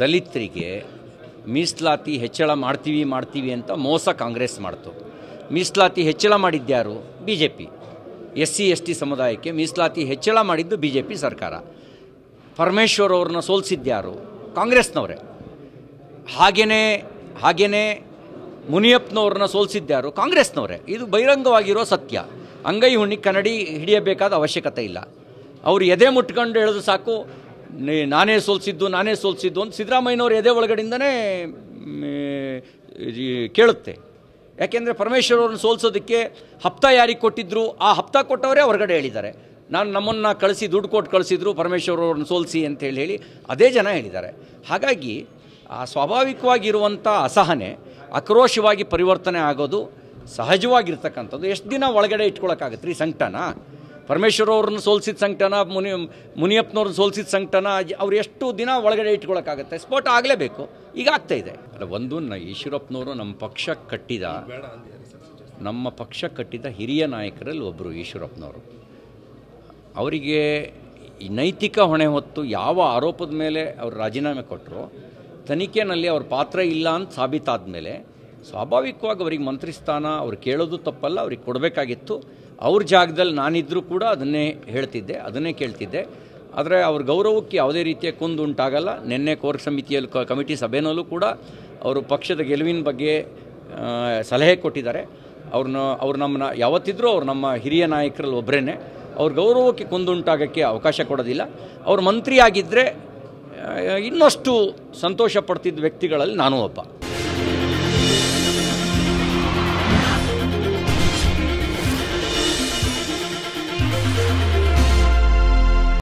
ದಲಿತರಿಗೆ ಮೀಸಲಾತಿ ಹೆಚ್ಚಳ ಮಾಡ್ತೀವಿ ಮಾಡ್ತೀವಿ ಅಂತ ಮೋಸ ಕಾಂಗ್ರೆಸ್ ಮಾಡ್ತು ಮೀಸಲಾತಿ ಹೆಚ್ಚಳ ಮಾಡಿದ್ದ್ಯಾರು B J P S C S T ಸಮುದಾಯಕ್ಕೆ ಮೀಸಲಾತಿ ಹೆಚ್ಚಳ ಮಾಡಿದ್ದು ಬಿ ಜೆ ಪಿ ಸರ್ಕಾರ ಪರಮೇಶ್ವರ್ ಅವ್ರನ್ನ ಸೋಲ್ಸಿದ್ದ್ಯಾರು ಕಾಂಗ್ರೆಸ್ನವರೇ ಹಾಗೆಯೇ ಹಾಗೆಯೇ ಮುನಿಯಪ್ಪನವ್ರನ್ನ ಸೋಲ್ಸಿದ್ದ್ಯಾರು ಕಾಂಗ್ರೆಸ್ನವರೇ ಇದು ಬಹಿರಂಗವಾಗಿರೋ ಸತ್ಯ ಅಂಗೈ ಹುಣ್ಣಿ ಕನ್ನಡಿ ಹಿಡಿಯಬೇಕಾದ ಅವಶ್ಯಕತೆ ಇಲ್ಲ ಅವರು ಎದೆ ಮುಟ್ಕೊಂಡು ಹೇಳೋದು ಸಾಕು ನಾನೇ ಸೋಲ್ಸಿದ್ದು ನಾನೇ ಸೋಲ್ಸಿದ್ದು ಅಂತ ಸಿದ್ದರಾಮಯ್ಯನವ್ರ ಎದೆ ಒಳಗಡೆಯಿಂದನೇ ಕೇಳುತ್ತೆ ಯಾಕೆಂದರೆ ಪರಮೇಶ್ವರ್ ಅವ್ರನ್ನ ಸೋಲ್ಸೋದಕ್ಕೆ ಹಪ್ತ ಯಾರಿಗೆ ಕೊಟ್ಟಿದ್ದರು ಆ ಹಪ್ತ ಕೊಟ್ಟವರೇ ಹೊರಗಡೆ ಹೇಳಿದ್ದಾರೆ ನಾನು ನಮ್ಮನ್ನು ಕಳಿಸಿ ದುಡ್ಡು ಕೊಟ್ಟು ಕಳಿಸಿದ್ರು ಪರಮೇಶ್ವರ್ ಅವ್ರನ್ನ ಸೋಲಿಸಿ ಅಂತೇಳಿ ಹೇಳಿ ಅದೇ ಜನ ಹೇಳಿದ್ದಾರೆ ಹಾಗಾಗಿ ಆ ಸ್ವಾಭಾವಿಕವಾಗಿರುವಂಥ ಅಸಹನೆ ಆಕ್ರೋಶವಾಗಿ ಪರಿವರ್ತನೆ ಆಗೋದು ಸಹಜವಾಗಿರ್ತಕ್ಕಂಥದ್ದು ಎಷ್ಟು ದಿನ ಒಳಗಡೆ ಇಟ್ಕೊಳಕ್ಕಾಗತ್ತೆ ರೀ ಸಂಕಟನ ಪರಮೇಶ್ವರ ಅವ್ರನ್ನ ಸೋಲ್ಸಿದ ಸಂಕಟನ ಮುನಿ ಮುನಿಯಪ್ಪನವ್ರನ್ನ ಸೋಲ್ಸಿದ ಸಂಕಟನ ಅವ್ರು ಎಷ್ಟು ದಿನ ಒಳಗಡೆ ಇಟ್ಕೊಳಕ್ಕಾಗತ್ತೆ ಸ್ಫೋಟ ಆಗಲೇಬೇಕು ಈಗ ಆಗ್ತಾ ಇದೆ ಅಲ್ಲ ಒಂದು ಈಶ್ವರಪ್ಪನವರು ನಮ್ಮ ಪಕ್ಷ ಕಟ್ಟಿದ ನಮ್ಮ ಪಕ್ಷ ಕಟ್ಟಿದ ಹಿರಿಯ ನಾಯಕರಲ್ಲಿ ಒಬ್ಬರು ಈಶ್ವರಪ್ಪನವರು ಅವರಿಗೆ ನೈತಿಕ ಹೊಣೆ ಹೊತ್ತು ಯಾವ ಆರೋಪದ ಮೇಲೆ ಅವರು ರಾಜೀನಾಮೆ ಕೊಟ್ಟರು ತನಿಖೆಯಲ್ಲಿ ಅವ್ರ ಪಾತ್ರ ಇಲ್ಲ ಅಂತ ಸಾಬೀತಾದ ಮೇಲೆ ಸ್ವಾಭಾವಿಕವಾಗಿ ಅವರಿಗೆ ಮಂತ್ರಿ ಸ್ಥಾನ ಅವ್ರು ಕೇಳೋದು ತಪ್ಪಲ್ಲ ಅವ್ರಿಗೆ ಕೊಡಬೇಕಾಗಿತ್ತು ಅವ್ರ ಜಾಗದಲ್ಲಿ ನಾನಿದ್ದರೂ ಕೂಡ ಅದನ್ನೇ ಹೇಳ್ತಿದ್ದೆ ಅದನ್ನೇ ಕೇಳ್ತಿದ್ದೆ ಆದರೆ ಅವ್ರ ಗೌರವಕ್ಕೆ ಯಾವುದೇ ರೀತಿಯ ಕುಂದು ಉಂಟಾಗಲ್ಲ ನಿನ್ನೆ ಕೋರ್ ಸಮಿತಿಯಲ್ಲಿ ಕಮಿಟಿ ಸಭೆಯಲ್ಲೂ ಕೂಡ ಅವರು ಪಕ್ಷದ ಗೆಲುವಿನ ಬಗ್ಗೆ ಸಲಹೆ ಕೊಟ್ಟಿದ್ದಾರೆ ಅವ್ರನ್ನ ಅವ್ರು ನಮ್ಮನ್ನ ಯಾವತ್ತಿದ್ರೂ ಅವ್ರು ನಮ್ಮ ಹಿರಿಯ ನಾಯಕರಲ್ಲಿ ಒಬ್ಬರೇ ಅವ್ರ ಗೌರವಕ್ಕೆ ಕುಂದುಂಟಾಗೋಕ್ಕೆ ಅವಕಾಶ ಕೊಡೋದಿಲ್ಲ ಅವ್ರ ಮಂತ್ರಿಯಾಗಿದ್ದರೆ ಇನ್ನಷ್ಟು ಸಂತೋಷ ಪಡ್ತಿದ್ದ ವ್ಯಕ್ತಿಗಳಲ್ಲಿ ನಾನೂ ಒಬ್ಬ